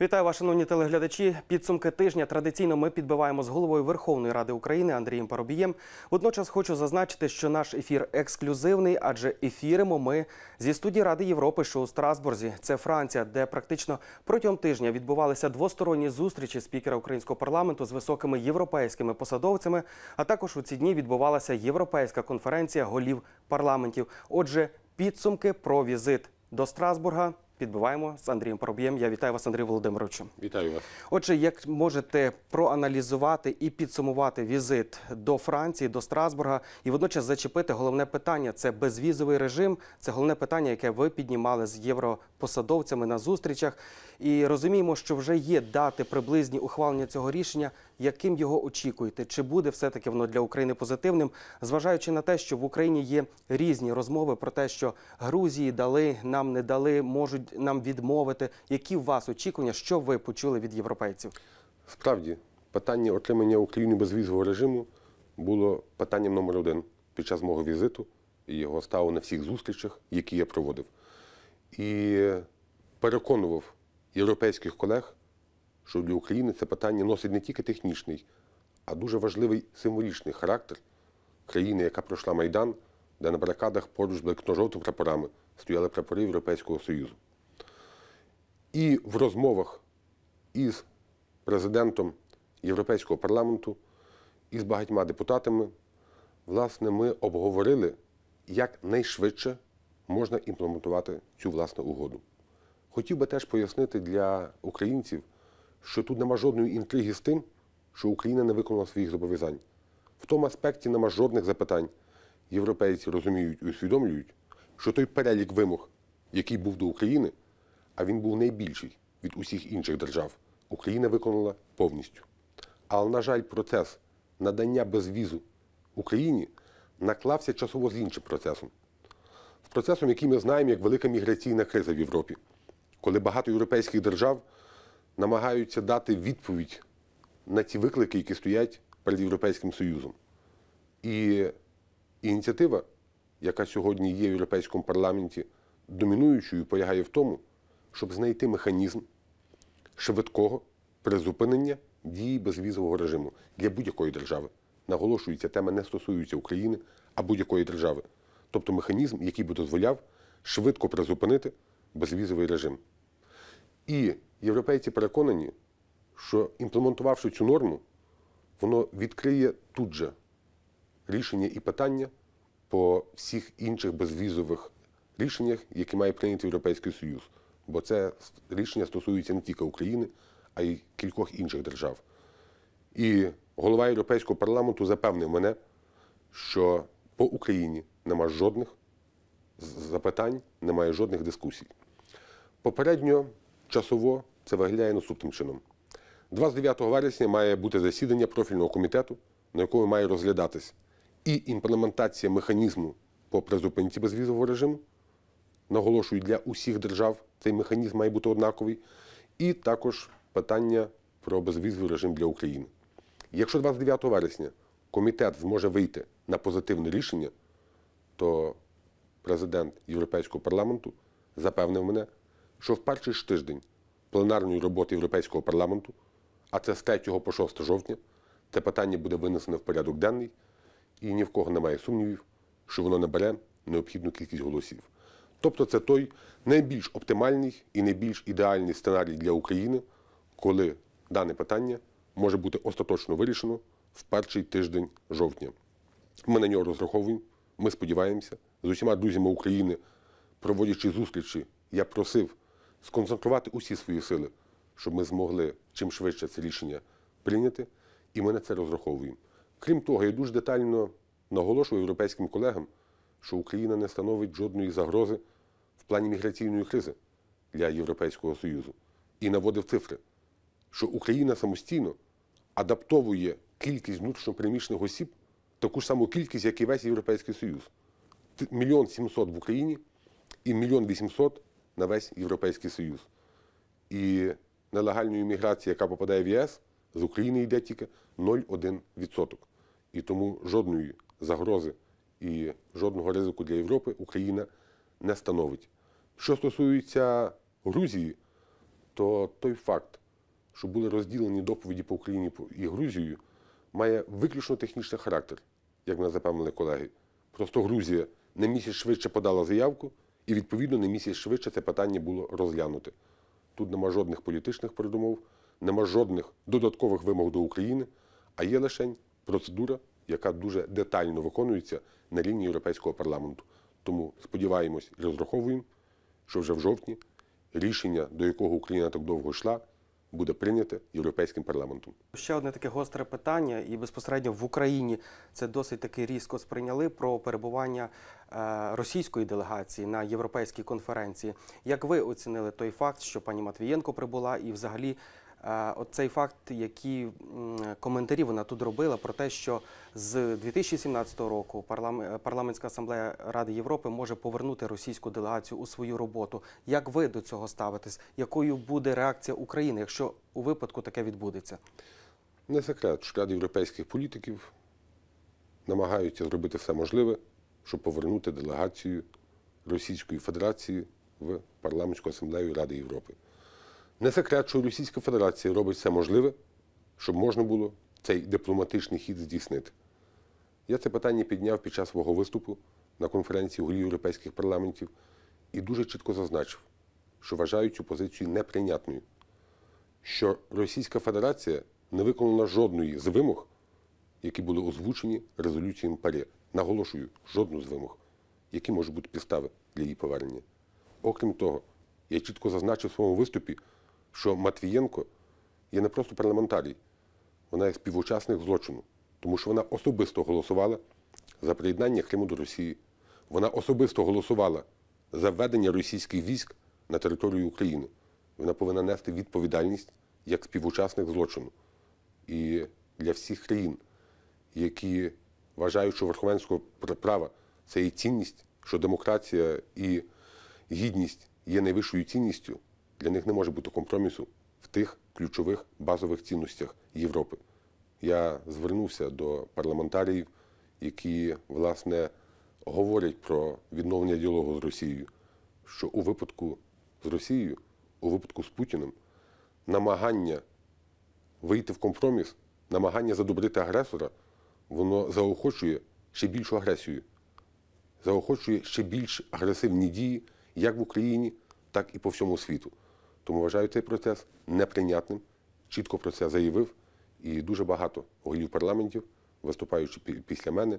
Вітаю вас, шановні телеглядачі. Підсумки тижня традиційно ми підбиваємо з головою Верховної Ради України Андрієм Парубієм. Водночас хочу зазначити, що наш ефір ексклюзивний, адже ефіримо ми зі студії Ради Європи, що у Страсбурзі, це Франція, де практично протягом тижня відбувалися двосторонні зустрічі спікера українського парламенту з високими європейськими посадовцями. А також у ці дні відбувалася європейська конференція голів парламентів. Отже, підсумки про візит до Страсбурга. Підбиваємо з Андрієм Пороб'єм. Я вітаю вас, Андрій Володимировичу. Вітаю вас. Отже, як можете проаналізувати і підсумувати візит до Франції, до Страсбурга, і водночас зачепити головне питання це безвізовий режим. Це головне питання, яке ви піднімали з європосадовцями на зустрічах. І розуміємо, що вже є дати приблизні ухвалення цього рішення. Яким його очікуєте? Чи буде все таки воно для України позитивним, зважаючи на те, що в Україні є різні розмови про те, що Грузії дали, нам не дали, можуть нам відмовити? Які у вас очікування, що ви почули від європейців? Справді, питання отримання України безвізового режиму було питанням номер один під час мого візиту і його ставу на всіх зустрічах, які я проводив. І переконував європейських колег, що для України це питання носить не тільки технічний, а дуже важливий символічний характер країни, яка пройшла Майдан, де на барикадах поруч блакно жовтими прапорами стояли прапори Європейського Союзу. І в розмовах із президентом Європейського парламенту і з багатьма депутатами, власне, ми обговорили, як найшвидше можна імплементувати цю власну угоду. Хотів би теж пояснити для українців, що тут нема жодної інтриги з тим, що Україна не виконала своїх зобов'язань. В тому аспекті нема жодних запитань. Європейці розуміють і усвідомлюють, що той перелік вимог, який був до України а він був найбільший від усіх інших держав, Україна виконала повністю. Але, на жаль, процес надання безвізу Україні наклався часово з іншим процесом. З процесом, який ми знаємо як велика міграційна криза в Європі, коли багато європейських держав намагаються дати відповідь на ті виклики, які стоять перед Європейським Союзом. І ініціатива, яка сьогодні є в Європейському парламенті домінуючою, полягає в тому, щоб знайти механізм швидкого призупинення дії безвізового режиму для будь-якої держави. Наголошується тема не стосується України, а будь-якої держави. Тобто механізм, який би дозволяв швидко призупинити безвізовий режим. І європейці переконані, що імплементувавши цю норму, воно відкриє тут же рішення і питання по всіх інших безвізових рішеннях, які має прийняти Європейський Союз бо це рішення стосується не тільки України, а й кількох інших держав. І голова Європейського парламенту запевнив мене, що по Україні нема жодних запитань, немає жодних дискусій. Попередньо часово це виглядає наступним чином. 29 вересня має бути засідання профільного комітету, на якому має розглядатись і імплементація механізму по призупинці безвізового режиму наголошую, для усіх держав цей механізм має бути однаковий. І також питання про безвізовий режим для України. Якщо 29 вересня комітет зможе вийти на позитивне рішення, то президент Європейського парламенту запевнив мене, що в перший ж тиждень пленарної роботи Європейського парламенту, а це з 3 по 6 жовтня, це питання буде винесено в порядок денний, і ні в кого немає сумнівів, що воно набере необхідну кількість голосів. Тобто це той найбільш оптимальний і найбільш ідеальний сценарій для України, коли дане питання може бути остаточно вирішено в перший тиждень жовтня. Ми на нього розраховуємо, ми сподіваємося. З усіма друзями України, проводячи зустрічі, я просив сконцентрувати усі свої сили, щоб ми змогли чим швидше це рішення прийняти, і ми на це розраховуємо. Крім того, я дуже детально наголошую європейським колегам, що Україна не становить жодної загрози плані міграційної кризи для Європейського Союзу і наводив цифри, що Україна самостійно адаптовує кількість внутрішньопереміщених осіб таку ж саму кількість, як і весь Європейський Союз. Мільйон сімсот в Україні і мільйон вісімсот на весь Європейський Союз. І нелегальної міграції, яка попадає в ЄС, з України йде тільки 0,1%. І тому жодної загрози і жодного ризику для Європи Україна не становить. Що стосується Грузії, то той факт, що були розділені доповіді по Україні і Грузію, має виключно технічний характер, як мене запевнили колеги. Просто Грузія на місяць швидше подала заявку, і відповідно на місяць швидше це питання було розглянуте. Тут нема жодних політичних передумов, нема жодних додаткових вимог до України, а є лише процедура, яка дуже детально виконується на рівні Європейського парламенту. Тому сподіваємось і розраховуємо що вже в жовтні рішення, до якого Україна так довго йшла, буде прийняте європейським парламентом. Ще одне таке гостре питання, і безпосередньо в Україні це досить таки різко сприйняли про перебування е, російської делегації на європейській конференції. Як ви оцінили той факт, що пані Матвієнко прибула і взагалі? Е, от цей факт, які коментарі вона тут робила про те, що з 2017 року е, парламентська асамблея Ради Європи може повернути російську делегацію у свою роботу. Як ви до цього ставитесь? Якою буде реакція України, якщо у випадку таке відбудеться? Не секрет, що ряд європейських політиків намагаються зробити все можливе, щоб повернути делегацію Російської Федерації в парламентську асамблею Ради Європи. Не секрет, що Російська Федерація робить все можливе, щоб можна було цей дипломатичний хід здійснити. Я це питання підняв під час свого виступу на конференції голів європейських парламентів і дуже чітко зазначив, що вважаю цю позицію неприйнятною, що Російська Федерація не виконала жодної з вимог, які були озвучені резолюціями ПАРЄ. Наголошую, жодну з вимог, які можуть бути підстави для її повернення. Окрім того, я чітко зазначив в своєму виступі що Матвієнко є не просто парламентарій, вона є співучасник злочину, тому що вона особисто голосувала за приєднання Криму до Росії. Вона особисто голосувала за введення російських військ на територію України. Вона повинна нести відповідальність як співучасник злочину. І для всіх країн, які вважають, що верховенського права це є цінність, що демократія і гідність є найвищою цінністю. Для них не може бути компромісу в тих ключових базових цінностях Європи. Я звернувся до парламентаріїв, які власне говорять про відновлення діалогу з Росією, що у випадку з Росією, у випадку з Путіним, намагання вийти в компроміс, намагання задобрити агресора, воно заохочує ще більшу агресію, заохочує ще більш агресивні дії як в Україні, так і по всьому світу. Тому вважаю цей процес неприйнятним. Чітко про це заявив. І дуже багато голів парламентів, виступаючи після мене,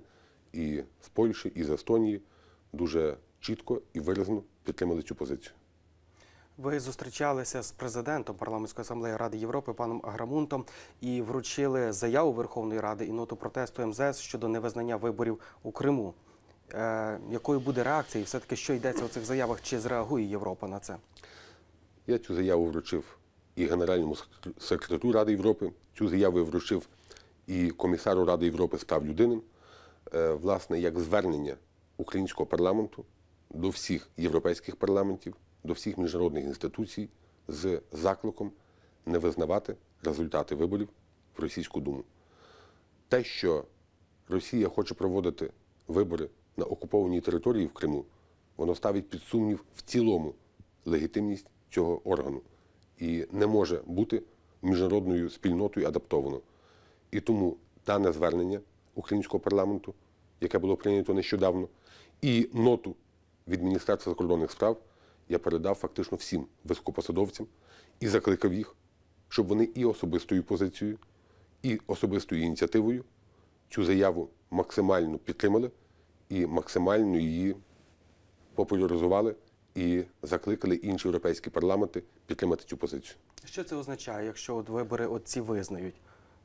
і з Польщі, і з Естонії, дуже чітко і виразно підтримали цю позицію. Ви зустрічалися з президентом парламентської асамблеї Ради Європи паном Аграмунтом і вручили заяву Верховної Ради і ноту протесту МЗС щодо невизнання виборів у Криму. Е, якою буде реакція, і все таки що йдеться у цих заявах? Чи зреагує Європа на це? Я цю заяву вручив і Генеральному секретарю Ради Європи, цю заяву вручив і комісару Ради Європи став прав людини, е, власне, як звернення українського парламенту до всіх європейських парламентів, до всіх міжнародних інституцій з закликом не визнавати результати виборів в російську думу. Те, що Росія хоче проводити вибори на окупованій території в Криму, воно ставить під сумнів в цілому легітимність цього органу і не може бути міжнародною спільнотою адаптовано. І тому дане звернення українського парламенту, яке було прийнято нещодавно, і ноту від Міністерства закордонних справ я передав фактично всім високопосадовцям і закликав їх, щоб вони і особистою позицією, і особистою ініціативою цю заяву максимально підтримали і максимально її популяризували і закликали інші європейські парламенти підтримати цю позицію. Що це означає, якщо от вибори от визнають?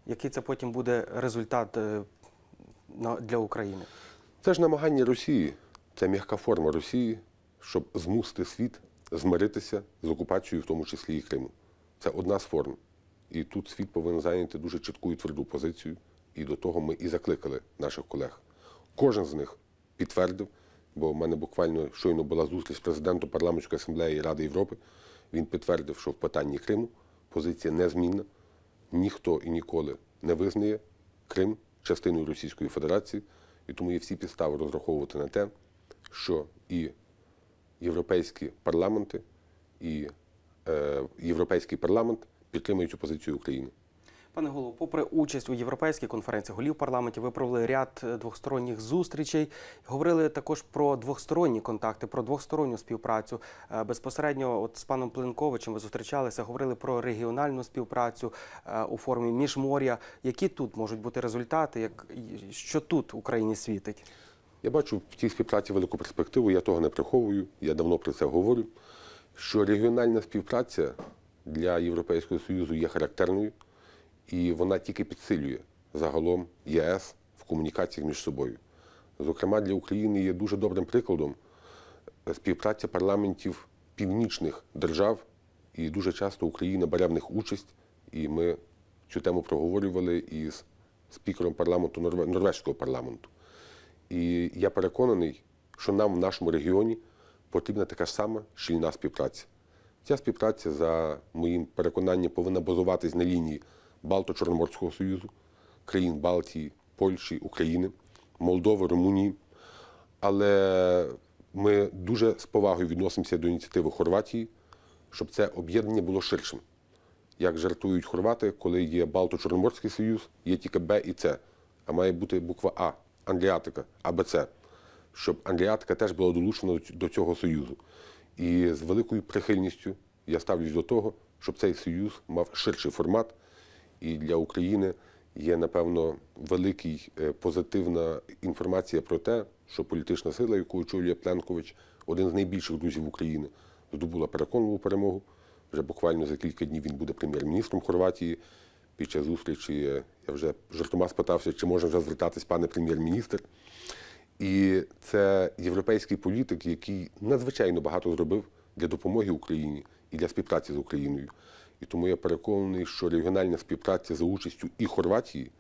Який це потім буде результат е, для України? Це ж намагання Росії, це м'яка форма Росії, щоб змусити світ змиритися з окупацією, в тому числі і Криму. Це одна з форм. І тут світ повинен зайняти дуже чітку і тверду позицію. І до того ми і закликали наших колег. Кожен з них підтвердив бо в мене буквально щойно була зустріч з президентом парламентської асамблеї Ради Європи. Він підтвердив, що в питанні Криму позиція незмінна. Ніхто і ніколи не визнає Крим частиною Російської Федерації, і тому є всі підстави розраховувати на те, що і європейські парламенти, і е, європейський парламент підтримують цю позицію України. Пане голово, попри участь у європейській конференції голів парламентів, ви провели ряд е, двохсторонніх зустрічей. Говорили також про двохсторонні контакти, про двохсторонню співпрацю. Е, безпосередньо, от з паном Пленковичем, ви зустрічалися, говорили про регіональну співпрацю е, у формі міжмор'я. Які тут можуть бути результати? Як що тут Україні світить? Я бачу в цій співпраці велику перспективу. Я того не приховую. Я давно про це говорю. Що регіональна співпраця для Європейського союзу є характерною і вона тільки підсилює загалом ЄС в комунікаціях між собою. Зокрема, для України є дуже добрим прикладом е, співпраця парламентів північних держав, і дуже часто Україна бере в них участь, і ми цю тему проговорювали із спікером парламенту Норвезького парламенту. І я переконаний, що нам в нашому регіоні потрібна така ж сама щільна співпраця. Ця співпраця, за моїм переконанням, повинна базуватись на лінії. Балто-Чорноморського Союзу, країн Балтії, Польщі, України, Молдови, Румунії. Але ми дуже з повагою відносимося до ініціативи Хорватії, щоб це об'єднання було ширшим. Як жартують хорвати, коли є Балто-Чорноморський Союз, є тільки Б і С, а має бути буква А, Андріатика, АБЦ, щоб Андріатика теж була долучена до цього союзу. І з великою прихильністю я ставлюсь до того, щоб цей союз мав ширший формат і для України є, напевно, великий е, позитивна інформація про те, що політична сила, яку очолює Пленкович, один з найбільших друзів України, здобула переконливу перемогу. Вже буквально за кілька днів він буде прем'єр-міністром Хорватії. Під час зустрічі е, я вже жартома спитався, чи може вже звертатись пане прем'єр-міністр. І це європейський політик, який надзвичайно багато зробив для допомоги Україні і для співпраці з Україною. І тому я переконаний, що регіональна співпраця за участю і Хорватії,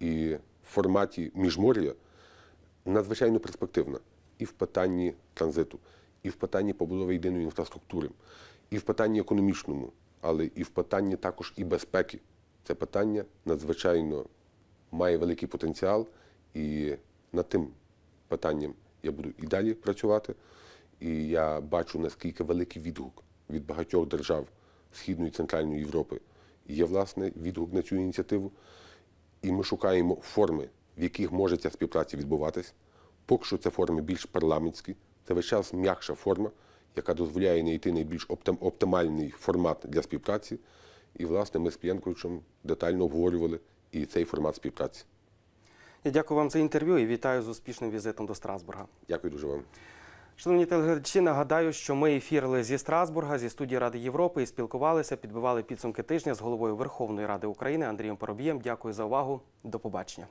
і в форматі міжмор'я надзвичайно перспективна і в питанні транзиту, і в питанні побудови єдиної інфраструктури, і в питанні економічному, але і в питанні також і безпеки. Це питання надзвичайно має великий потенціал, і над тим питанням я буду і далі працювати. І я бачу наскільки великий відгук від багатьох держав. Східної і Центральної Європи є власне відгук на цю ініціативу. І ми шукаємо форми, в яких може ця співпраця відбуватися. Поки що це форми більш парламентські, це весь час м'якша форма, яка дозволяє знайти найбільш оптимальний формат для співпраці. І, власне, ми з П'янковичем детально обговорювали і цей формат співпраці. Я дякую вам за інтерв'ю і вітаю з успішним візитом до Страсбурга. Дякую дуже вам. Шановні телеглядачі, нагадаю, що ми ефірили зі Страсбурга, зі студії Ради Європи і спілкувалися, підбивали підсумки тижня з головою Верховної Ради України Андрієм Поробієм. Дякую за увагу. До побачення.